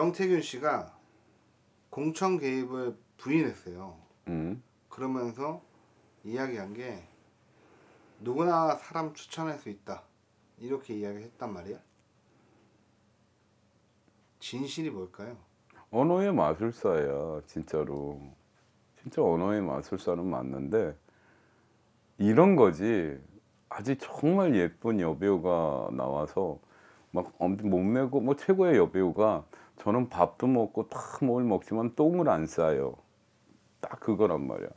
명태균 씨가 공천 개입을 부인했어요. 음. 그러면서 이야기한 게 누구나 사람 추천할 수 있다 이렇게 이야기했단 말이야. 진실이 뭘까요? 언어의 마술사야 진짜로 진짜 언어의 마술사는 맞는데 이런 거지 아직 정말 예쁜 여배우가 나와서 막 몸매고 뭐 최고의 여배우가 저는 밥도 먹고 다 뭘 먹지만 똥을 안 싸요. 딱 그거란 말이야.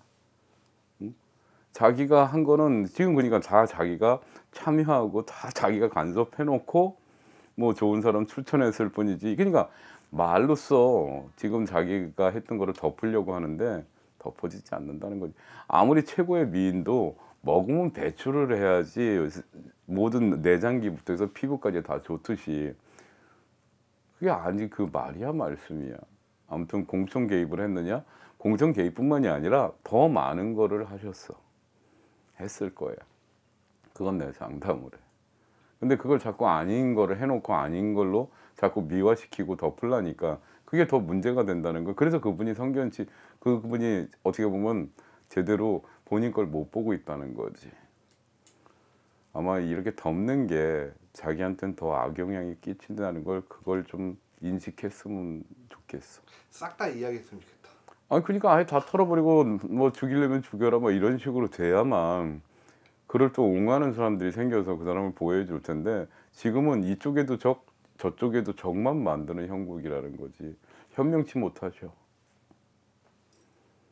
자기가 한 거는 지금 그러니까 다 자기가 참여하고 다 자기가 간섭해놓고 뭐 좋은 사람 추천했을 뿐이지. 그러니까 말로써 지금 자기가 했던 거를 덮으려고 하는데 덮어지지 않는다는 거지. 아무리 최고의 미인도 먹으면 배출을 해야지 모든 내장기부터 해서 피부까지 다 좋듯이 그게 아니 그 말이야 말씀이야. 아무튼 공청 개입을 했느냐? 공청 개입뿐만이 아니라 더 많은 거를 하셨어. 했을 거야 그건 내 장담을 해. 근데 그걸 자꾸 아닌 거를 해놓고 아닌 걸로 자꾸 미화시키고 덮으려니까 그게 더 문제가 된다는 거. 그래서 그분이 성견치 그분이 어떻게 보면 제대로 본인 걸 못 보고 있다는 거지. 아마 이렇게 덮는 게 자기한테는 더 악영향이 끼친다는 걸 그걸 좀 인식했으면 좋겠어. 싹 다 이야기했으면 좋겠다. 아 그러니까 아예 다 털어버리고 뭐 죽이려면 죽여라 뭐 이런 식으로 돼야만 그를 또 옹호하는 사람들이 생겨서 그 사람을 보호해 줄 텐데 지금은 이쪽에도 적 저쪽에도 적만 만드는 형국이라는 거지 현명치 못하셔.